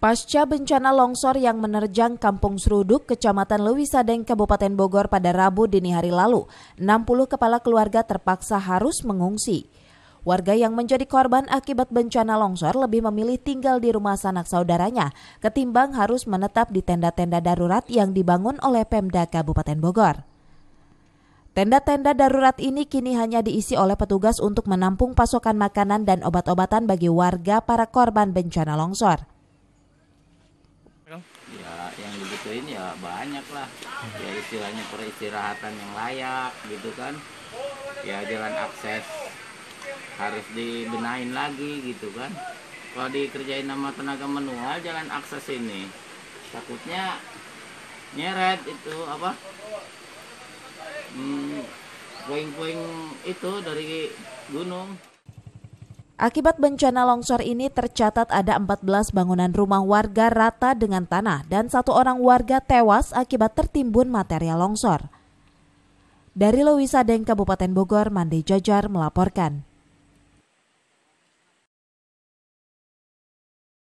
Pasca bencana longsor yang menerjang Kampung Seruduk, Kecamatan Lewisadeng, Kabupaten Bogor pada Rabu dini hari lalu, 60 kepala keluarga terpaksa harus mengungsi. Warga yang menjadi korban akibat bencana longsor lebih memilih tinggal di rumah sanak saudaranya ketimbang harus menetap di tenda-tenda darurat yang dibangun oleh Pemda Kabupaten Bogor. Tenda-tenda darurat ini kini hanya diisi oleh petugas untuk menampung pasokan makanan dan obat-obatan bagi warga para korban bencana longsor. Kan? Ya yang dibutuhin ya banyak lah. Ya istilahnya peristirahatan yang layak gitu kan. Ya jalan akses harus dibenahin lagi gitu kan. Kalau dikerjain nama tenaga manual jalan akses ini takutnya nyeret itu apa hmm, poin-poin itu dari gunung Akibat bencana longsor ini tercatat ada 14 bangunan rumah warga rata dengan tanah dan satu orang warga tewas akibat tertimbun material longsor. Dari Lewisa Deng, Kabupaten Bogor, Mandi Jajar melaporkan.